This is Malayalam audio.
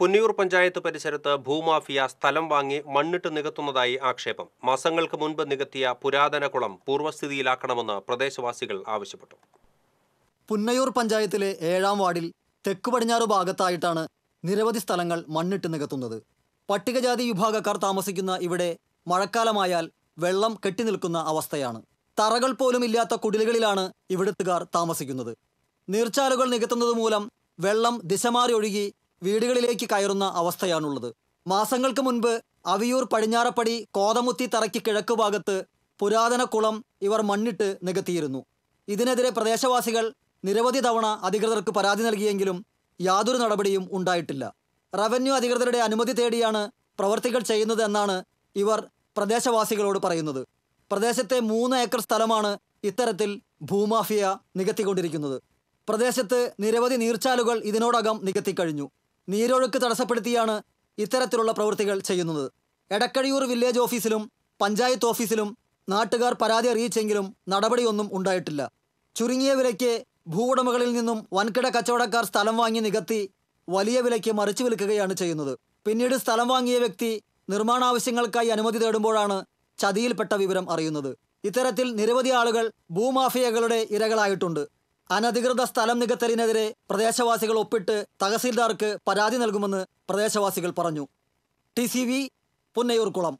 പുന്നിയൂർ പഞ്ചായത്ത് പരിസരത്ത് ഭൂമാഫിയ സ്ഥലം വാങ്ങി മണ്ണിട്ട് നികത്തുന്നതായി ആക്ഷേപം മാസങ്ങൾക്ക് മുൻപ് നികത്തിയ പുരാതന കുളം പൂർവ്വസ്ഥിതിയിലാക്കണമെന്ന് പ്രദേശവാസികൾ ആവശ്യപ്പെട്ടു പുന്നയൂർ പഞ്ചായത്തിലെ ഏഴാം വാർഡിൽ തെക്ക് പടിഞ്ഞാറ് ഭാഗത്തായിട്ടാണ് നിരവധി സ്ഥലങ്ങൾ മണ്ണിട്ട് നികത്തുന്നത് പട്ടികജാതി വിഭാഗക്കാർ താമസിക്കുന്ന ഇവിടെ മഴക്കാലമായാൽ വെള്ളം കെട്ടിനിൽക്കുന്ന അവസ്ഥയാണ് തറകൾ പോലും ഇല്ലാത്ത കുടിലുകളിലാണ് ഇവിടുത്തുകാർ താമസിക്കുന്നത് നീർച്ചാലുകൾ നികത്തുന്നത് മൂലം വെള്ളം ദിശമാറി ഒഴുകി വീടുകളിലേക്ക് കയറുന്ന അവസ്ഥയാണുള്ളത് മാസങ്ങൾക്ക് മുൻപ് അവിയൂർ പടിഞ്ഞാറപ്പടി കോതമുത്തി തറയ്ക്ക് കിഴക്ക് ഭാഗത്ത് പുരാതന കുളം ഇവർ മണ്ണിട്ട് നികത്തിയിരുന്നു ഇതിനെതിരെ പ്രദേശവാസികൾ നിരവധി തവണ അധികൃതർക്ക് പരാതി നൽകിയെങ്കിലും യാതൊരു നടപടിയും ഉണ്ടായിട്ടില്ല റവന്യൂ അധികൃതരുടെ അനുമതി തേടിയാണ് പ്രവർത്തികൾ ചെയ്യുന്നത് എന്നാണ് ഇവർ പ്രദേശവാസികളോട് പറയുന്നത് പ്രദേശത്തെ മൂന്ന് ഏക്കർ സ്ഥലമാണ് ഇത്തരത്തിൽ ഭൂമാഫിയ നികത്തിക്കൊണ്ടിരിക്കുന്നത് പ്രദേശത്ത് നിരവധി നീർച്ചാലുകൾ ഇതിനോടകം നികത്തിക്കഴിഞ്ഞു നീരൊഴുക്ക് തടസ്സപ്പെടുത്തിയാണ് ഇത്തരത്തിലുള്ള പ്രവൃത്തികൾ ചെയ്യുന്നത് എടക്കഴിയൂർ വില്ലേജ് ഓഫീസിലും പഞ്ചായത്ത് ഓഫീസിലും നാട്ടുകാർ പരാതി അറിയിച്ചെങ്കിലും നടപടിയൊന്നും ഉണ്ടായിട്ടില്ല ചുരുങ്ങിയ വിലയ്ക്ക് ഭൂവുടമകളിൽ നിന്നും വൻകിട കച്ചവടക്കാർ സ്ഥലം വാങ്ങി നികത്തി വലിയ വിലയ്ക്ക് മറിച്ചു വിൽക്കുകയാണ് ചെയ്യുന്നത് പിന്നീട് സ്ഥലം വാങ്ങിയ വ്യക്തി നിർമ്മാണാവശ്യങ്ങൾക്കായി അനുമതി തേടുമ്പോഴാണ് ചതിയിൽപ്പെട്ട വിവരം അറിയുന്നത് ഇത്തരത്തിൽ നിരവധി ആളുകൾ ഭൂമാഫിയകളുടെ ഇരകളായിട്ടുണ്ട് അനധികൃത സ്ഥലം നികത്തലിനെതിരെ പ്രദേശവാസികൾ ഒപ്പിട്ട് തഹസീൽദാർക്ക് പരാതി നൽകുമെന്ന് പ്രദേശവാസികൾ പറഞ്ഞു ടി സി വി പുന്നയൂർകുളം